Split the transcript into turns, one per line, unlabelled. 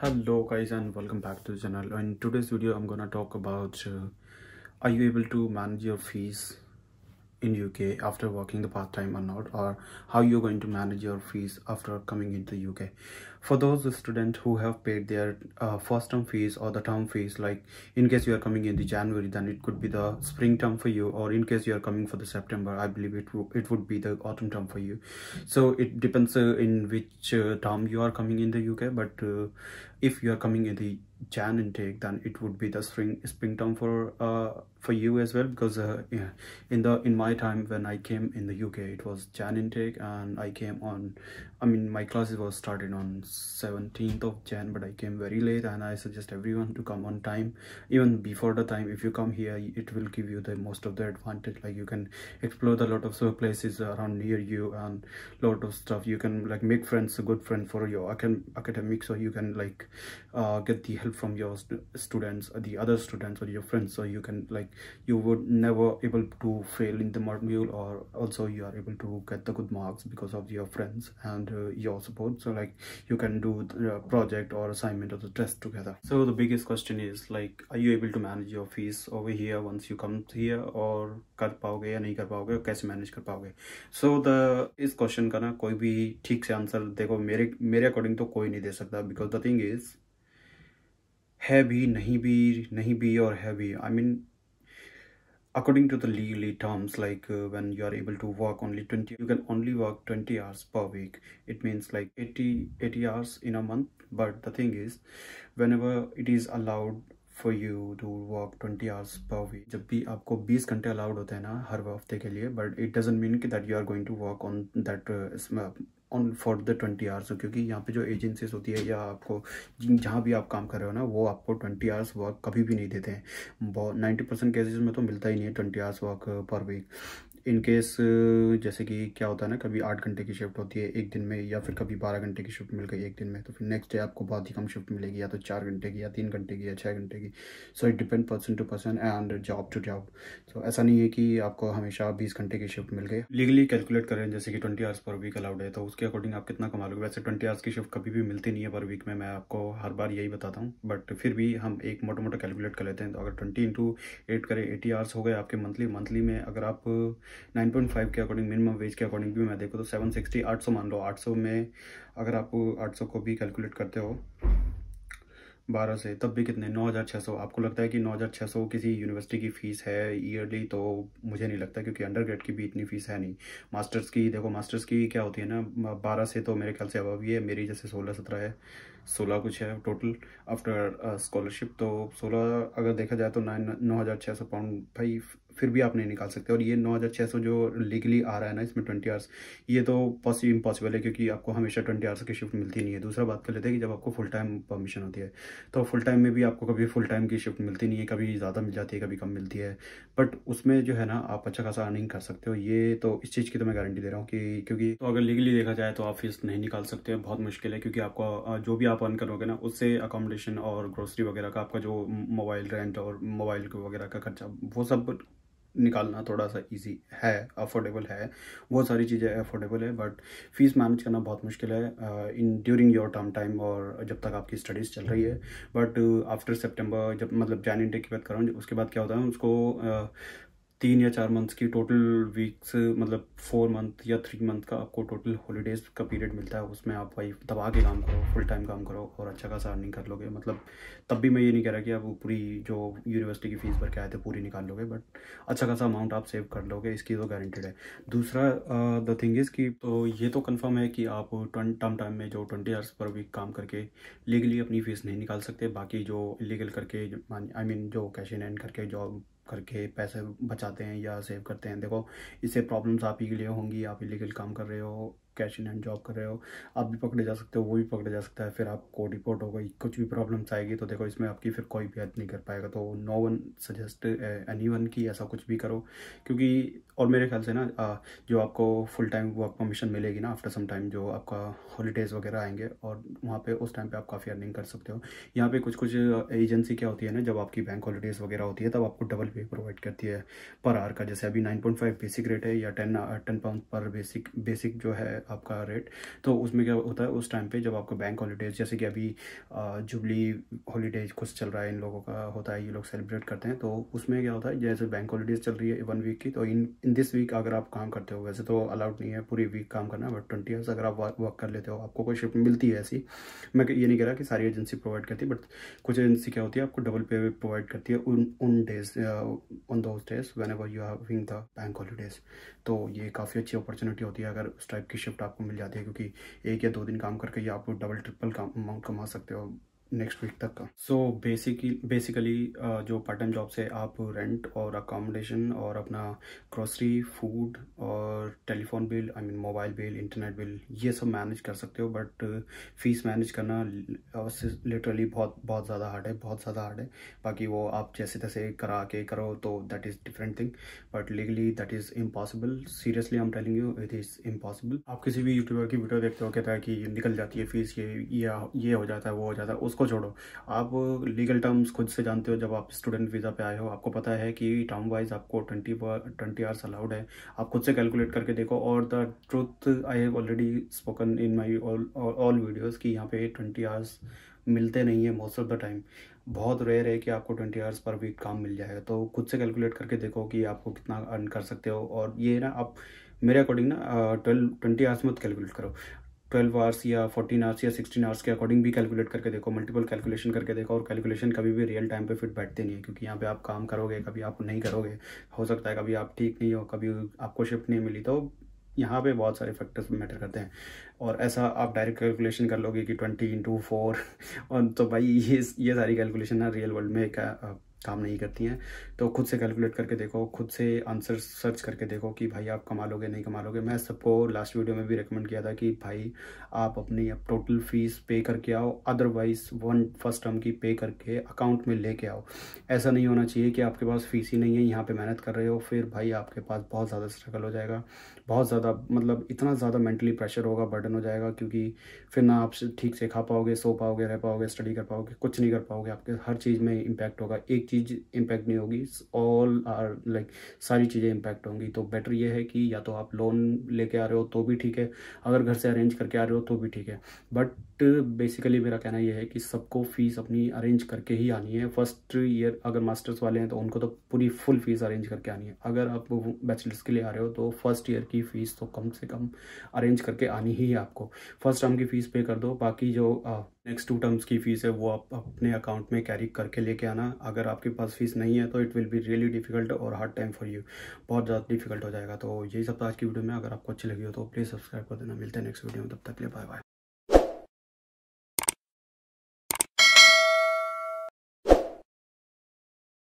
hello guys and welcome back to the channel in today's video i'm gonna talk about uh, are you able to manage your fees in uk after working the part-time or not or how you're going to manage your fees after coming into uk for those students who have paid their uh, first term fees or the term fees like in case you are coming in the january then it could be the spring term for you or in case you are coming for the september i believe it it would be the autumn term for you so it depends uh, in which uh, term you are coming in the uk but uh, if you are coming in the Jan intake, then it would be the spring spring term for uh for you as well because uh, yeah, in the in my time when I came in the UK, it was Jan intake, and I came on I mean, my classes was started on 17th of Jan, but I came very late and I suggest everyone to come on time. Even before the time, if you come here, it will give you the most of the advantage. Like you can explore a lot of places around near you and lot of stuff. You can like make friends, a good friend for your academic, so you can like uh, get the help from your st students, uh, the other students or your friends. So you can like, you would never able to fail in the module or also you are able to get the good marks because of your friends and and uh, your support so like you can do the project or assignment or the test together so the biggest question is like are you able to manage your fees over here once you come here or kar paoge ya nahi kar paoge or kaise manage kar paoge so the is question ka na koi bhi theek se answer dekho mere mere according to koi nahi de sakta because the thing is है भी नहीं भी नहीं भी और है भी I I mean mean, according to the legally terms like uh, when you are able to work only 20 you can only work 20 hours per week it means like 80 80 hours in a month but the thing is whenever it is allowed for you to work 20 hours per week, जब भी आपको बीस घंटे allowed होते हैं ना हर हफ्ते के लिए but it doesn't mean that you are going to work on that that uh, on for the twenty hours क्योंकि यहाँ पे जो एजेंसीज होती है या आपको जहाँ भी आप काम कर रहे हो ना वो आपको ट्वेंटी आवर्स वर्क कभी भी नहीं देते हैं बहुत नाइन्टी परसेंट केसेज में तो मिलता ही नहीं है twenty hours work per week in case जैसे कि क्या होता है ना कभी आठ घंटे की शिफ्ट होती है एक दिन में या फिर कभी बारह घंटे की शिफ्ट मिल गई एक दिन में तो फिर नेक्स्ट डे आपको बहुत ही कम शिफ्ट मिलेगी या तो चार घंटे की या तीन घंटे की या छः घंटे की so it depend person to person and job to job so ऐसा नहीं है कि आपको हमेशा बीस घंटे की शिफ्ट मिल गई लीगली कैलकुलेट करें जैसे कि twenty hours per week allowed है तो उसके अकॉर्डिंग आप कितना कमा लोगे वैसे ट्वेंटी आवर्स की शिफ्ट कभी भी मिलती नहीं है पर वीक में मैं आपको हर बार यही बताता हूँ बट फिर भी हम एक मोटा मोटा कैलकुलेट कर लेते हैं तो अगर ट्वेंटी इंटू एट करें एटी आवर्स हो गए आपके मंथली मंथली में अगर आप नाइन पॉइंट फाइव के अकॉर्डिंग मिनिमम वेज के अकॉर्डिंग भी मैं देखूँ तो सेवन सिक्सटी आठ सौ मान लो आठ सौ में अगर आप आठ सौ को भी कैलकुलेट करते हो बारह से तब भी कितने नौ हज़ार छः सौ आपको लगता है कि नौ हज़ार छः सौ किसी यूनिवर्सिटी की फ़ीस है ईयरली तो मुझे नहीं लगता क्योंकि अंडर ग्रेड की भी इतनी फ़ीस है नहीं मास्टर्स की देखो मास्टर्स की क्या होती है ना बारह से तो मेरे ख्याल से अब ही है मेरी जैसे सोलह सत्रह है सोलह कुछ है टोटल आफ्टर स्कॉलरशिप तो सोलह अगर देखा जाए तो नाइन नौ हज़ार छः सौ पाउंड भाई फिर भी आप नहीं निकाल सकते और ये नौ हज़ार छः सौ जो लीगली आ रहा है ना इसमें ट्वेंटी आवर्स ये तो पॉसिबल इम्पॉसिबल है क्योंकि आपको हमेशा ट्वेंटी आवर्स की शिफ्ट मिलती नहीं है दूसरा बात कर लेते हैं कि जब आपको फुल टाइम परमिशन होती है तो फुल टाइम में भी आपको कभी फुल टाइम की शिफ्ट मिलती नहीं है कभी ज़्यादा मिल जाती है कभी कम मिलती है बट उसमें जो है ना आप अच्छा खासा अर्निंग कर सकते हो ये तो इस चीज़ की तो मैं गारंटी दे रहा हूँ कि क्योंकि तो अगर लीगली देखा जाए तो आप फीस नहीं निकाल सकते बहुत मुश्किल है क्योंकि आपको uh, जो भी आप आप अर्न करोगे ना उससे अकोमोडेशन और ग्रोसरी वगैरह का आपका जो मोबाइल रेंट और मोबाइल वगैरह का खर्चा वो सब निकालना थोड़ा सा इजी है अफोर्डेबल है वो सारी चीज़ें अफोर्डेबल है बट फीस मैनेज करना बहुत मुश्किल है in during your term time और जब तक आपकी स्टडीज़ चल रही है बट आफ्टर सितंबर जब मतलब जैन इंटेक की बात कर रहा हूँ उसके बाद क्या होता है उसको uh, तीन या चार मंथ्स की टोटल वीक्स मतलब फोर मंथ या थ्री मंथ का आपको टोटल हॉलीडेज़ का पीरियड मिलता है उसमें आप भाई दबा के काम करो फुल टाइम काम करो और अच्छा खासा अर्निंग कर लोगे मतलब तब भी मैं ये नहीं कह रहा कि आप पूरी जो यूनिवर्सिटी की फ़ीस भर के आए थे पूरी निकाल लोगे बट अच्छा खासा अमाउंट आप सेव कर लोगे इसकी तो गारंटेड है दूसरा द थिंग इज़ कि तो ये तो कन्फर्म है कि आप टर्म टाइम में जो ट्वेंटी आवर्स पर वीक काम करके लीगली अपनी फ़ीस नहीं निकाल सकते बाकी जो इलीगल करके आई मीन जो कैश इन एंड करके जॉब करके पैसे बचाते हैं या सेव करते हैं देखो इससे प्रॉब्लम्स आप ही के लिए होंगी आप इलीगल काम कर रहे हो कैश इन हैंड जॉब कर रहे हो आप भी पकड़े जा सकते हो वो भी पकड़े जा सकता है फिर आपको रिपोर्ट होगा कुछ भी प्रॉब्लम्स आएगी तो देखो इसमें आपकी फिर कोई भी हेल्प नहीं कर पाएगा तो no one suggest anyone की ऐसा कुछ भी करो क्योंकि और मेरे ख्याल से ना जो आपको फुल टाइम वर्क परमिशन मिलेगी ना आफ्टर सम टाइम जो आपका हॉलीडेज़ वगैरह आएंगे और वहाँ पर उस टाइम पर आप काफ़ी अर्निंग कर सकते हो यहाँ पर कुछ कुछ एजेंसी क्या होती है ना जब आपकी बैंक हॉलीडेज़ वगैरह होती है तब आपको डबल पे प्रोवाइड करती है पर आर का जैसे अभी nine point five basic rate है या टेन टेन पाउंड पर बेसिक बेसिक जो है आपका रेट तो उसमें क्या होता है उस टाइम पे जब आपको बैंक हॉलीडेज जैसे कि अभी जुबली हॉलीडेज कुछ चल रहा है इन लोगों का होता है ये लोग सेलिब्रेट करते हैं तो उसमें क्या होता है जैसे बैंक हॉलीडेज चल रही है वन वीक की तो इन इन दिस वीक अगर आप काम करते हो वैसे तो अलाउड नहीं है पूरी वीक काम करना बट ट्वेंटी आवर्स अगर आप वर्क कर लेते हो आपको कोई शिफ्ट मिलती है ऐसी मैं ये नहीं कह रहा कि सारी एजेंसी प्रोवाइड करती है बट कुछ एजेंसी क्या होती है आपको डबल पे प्रोवाइड करती है उन उन days on those days whenever you having the bank holidays तो ये काफ़ी अच्छी अपॉर्चुनिटी होती है अगर उस टाइप की शिफ्ट शिफ्ट आपको मिल जाती है क्योंकि एक या दो दिन काम करके ही आप डबल ट्रिपल काम अमाउंट कमा सकते हो नेक्स्ट वीक तक का सो बेसिकली बेसिकली जो पार्ट टाइम जॉब से आप रेंट और अकोमोडेशन और अपना ग्रोसरी फूड और telephone bill I mean mobile bill internet bill ये सब मैनेज कर सकते हो बट फीस मैनेज करना लिटरली बहुत बहुत ज़्यादा हार्ड है बहुत ज़्यादा हार्ड है बाकी वो आप जैसे तैसे करा के करो तो that is different thing but legally that is impossible seriously I am telling you it is impossible आप किसी भी यूट्यूबर की वीडियो देखते हो कहता है कि निकल जाती है फीस ये ये हो जाता है वो हो जाता है उस उसको छोड़ो आप लीगल टर्म्स खुद से जानते हो जब आप स्टूडेंट वीज़ा पे आए हो आपको पता है कि टर्म वाइज आपको ट्वेंटी ट्वेंटी आवर्स अलाउड है आप खुद से कैलकुलेट करके देखो और the truth I have already spoken in my all videos कि यहाँ पे ट्वेंटी आवर्स मिलते नहीं है मोस्ट ऑफ द टाइम बहुत रेयर है कि आपको ट्वेंटी आवर्स पर वीक काम मिल जाएगा तो खुद से कैलकुलेट करके देखो कि आपको कितना अर्न कर सकते हो और ये ना आप मेरे अकॉर्डिंग ना ट्वेल्व ट्वेंटी आवर्स मत कैलकुलेट करो ट्वेल्व आवर्स या फोर्टीन आवर्स या सिक्सटीन आवर्स के अकॉर्डिंग भी कैलकुलेट करके देखो मल्टीपल कैलकुलेशन करके देखो और कैलकुलेशन कभी भी रियल टाइम पे फिट बैठते नहीं है क्योंकि यहाँ पे आप काम करोगे कभी आप नहीं करोगे हो सकता है कभी आप ठीक नहीं हो कभी आपको शिफ्ट नहीं मिली तो यहाँ पे बहुत सारे फैक्टर्स मैटर करते हैं और ऐसा आप डायरेक्ट कैलकुलेशन कर लोगे कि ट्वेंटी इंटू फोर और तो भाई ये ये सारी कैलकुलेशन ना रियल वर्ल्ड में काम नहीं करती हैं तो खुद से कैलकुलेट करके देखो खुद से आंसर सर्च करके देखो कि भाई आप कमा लोगे नहीं कमा लोगे मैं सबको लास्ट वीडियो में भी रिकमेंड किया था कि भाई आप अपनी अब टोटल फीस पे करके आओ अदरवाइज वन फर्स्ट टर्म की पे करके अकाउंट में लेके आओ ऐसा नहीं होना चाहिए कि आपके पास फीस ही नहीं है यहाँ पर मेहनत कर रहे हो फिर भाई आपके पास बहुत ज़्यादा स्ट्रगल हो जाएगा बहुत ज़्यादा मतलब इतना ज़्यादा मेंटली प्रेशर होगा बर्डन हो जाएगा क्योंकि फिर ना आप ठीक से खा पाओगे सो पाओगे रह पाओगे स्टडी कर पाओगे कुछ नहीं कर पाओगे आपके हर चीज़ में इम्पैक्ट होगा एक चीज़ इम्पैक्ट नहीं होगी ऑल आर लाइक सारी चीज़ें इम्पैक्ट होंगी तो बेटर ये है कि या तो आप लोन लेके आ रहे हो तो भी ठीक है अगर घर से अरेंज करके आ रहे हो तो भी ठीक है बट बेसिकली मेरा कहना यह है कि सबको फ़ीस अपनी अरेंज करके ही आनी है फर्स्ट ईयर अगर मास्टर्स वाले हैं तो उनको तो पूरी फुल फीस अरेंज करके आनी है अगर आप बैचलर्स के लिए आ रहे हो तो फर्स्ट ईयर की फ़ीस तो कम से कम अरेंज करके आनी ही है आपको फर्स्ट टर्म की फ़ीस पे कर दो बाकी जो नेक्स्ट टू टर्म्स की फ़ीस है वो आप अपने अकाउंट में कैरी करके लेके आना अगर आपके पास फीस नहीं है तो it will be really difficult और हार्ड टाइम फॉर यू बहुत ज़्यादा डिफिकल्ट हो जाएगा तो यही सब आज की वीडियो में अगर आपको अच्छी लगी हो तो प्लीज़ सब्सक्राइब कर देना मिलते हैं नेक्स्ट वीडियो में तब तक ले बाय बाय